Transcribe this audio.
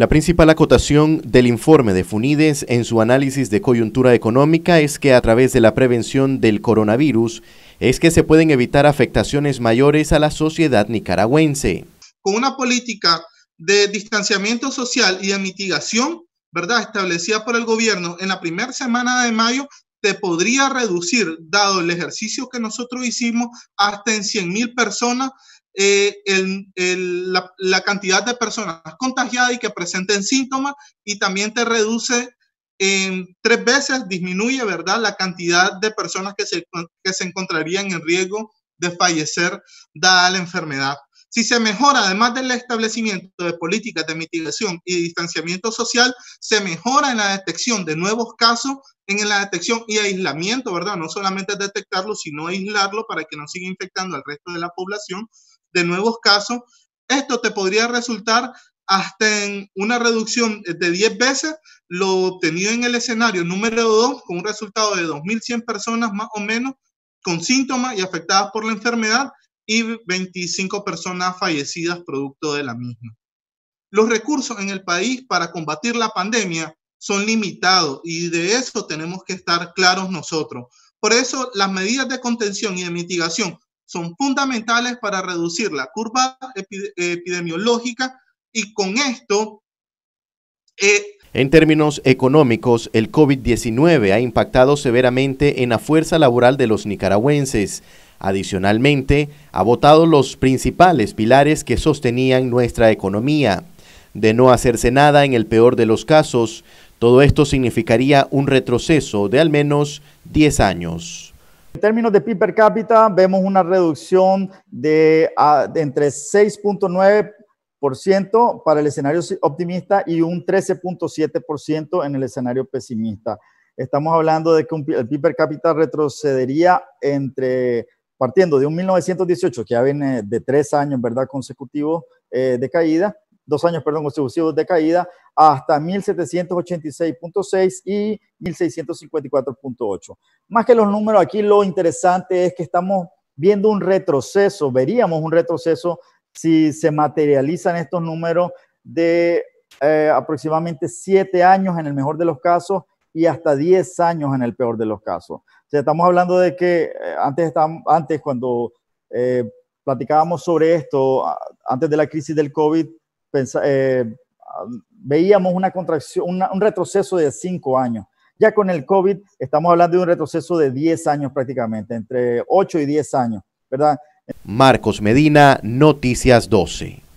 La principal acotación del informe de Funides en su análisis de coyuntura económica es que a través de la prevención del coronavirus es que se pueden evitar afectaciones mayores a la sociedad nicaragüense. Con una política de distanciamiento social y de mitigación, ¿verdad? Establecida por el gobierno en la primera semana de mayo, te podría reducir, dado el ejercicio que nosotros hicimos, hasta en 100 mil personas eh, la, cantidad de personas contagiadas y que presenten síntomas y también te reduce tres veces, disminuye, ¿verdad?, la cantidad de personas que se, que se encontrarían en riesgo de fallecer dada la enfermedad. Si se mejora, además del establecimiento de políticas de mitigación y distanciamiento social, se mejora en la detección de nuevos casos, en la detección y aislamiento, ¿verdad? No solamente detectarlo, sino aislarlo para que no siga infectando al resto de la población de nuevos casos, esto te podría resultar hasta en una reducción de 10 veces lo obtenido en el escenario número 2, con un resultado de 2.100 personas más o menos con síntomas y afectadas por la enfermedad y 25 personas fallecidas producto de la misma. Los recursos en el país para combatir la pandemia son limitados y de eso tenemos que estar claros nosotros. Por eso las medidas de contención y de mitigación son fundamentales para reducir la curva epidemiológica y con esto... Eh, en términos económicos, el COVID-19 ha impactado severamente en la fuerza laboral de los nicaragüenses. Adicionalmente, ha botado los principales pilares que sostenían nuestra economía. De no hacerse nada en el peor de los casos, todo esto significaría un retroceso de al menos 10 años. En términos de PIB per cápita, vemos una reducción de, entre 6.9% para el escenario optimista y un 13.7% en el escenario pesimista. Estamos hablando de que el PIB per cápita retrocedería entre, partiendo de un 1918, que ya viene de tres años, ¿verdad?, consecutivos eh, de caída, dos años perdón, consecutivos de caída hasta 1786.6 y 1654.8. Más que los números, aquí lo interesante es que estamos viendo un retroceso, veríamos un retroceso si se materializan estos números de eh, aproximadamente siete años en el mejor de los casos y hasta 10 años en el peor de los casos. O sea, estamos hablando de que eh, antes, antes cuando eh, platicábamos sobre esto, antes de la crisis del COVID, eh, veíamos una contracción, un retroceso de cinco años. Ya con el COVID estamos hablando de un retroceso de 10 años prácticamente, entre 8 y 10 años, ¿verdad? Marcos Medina, Noticias 12.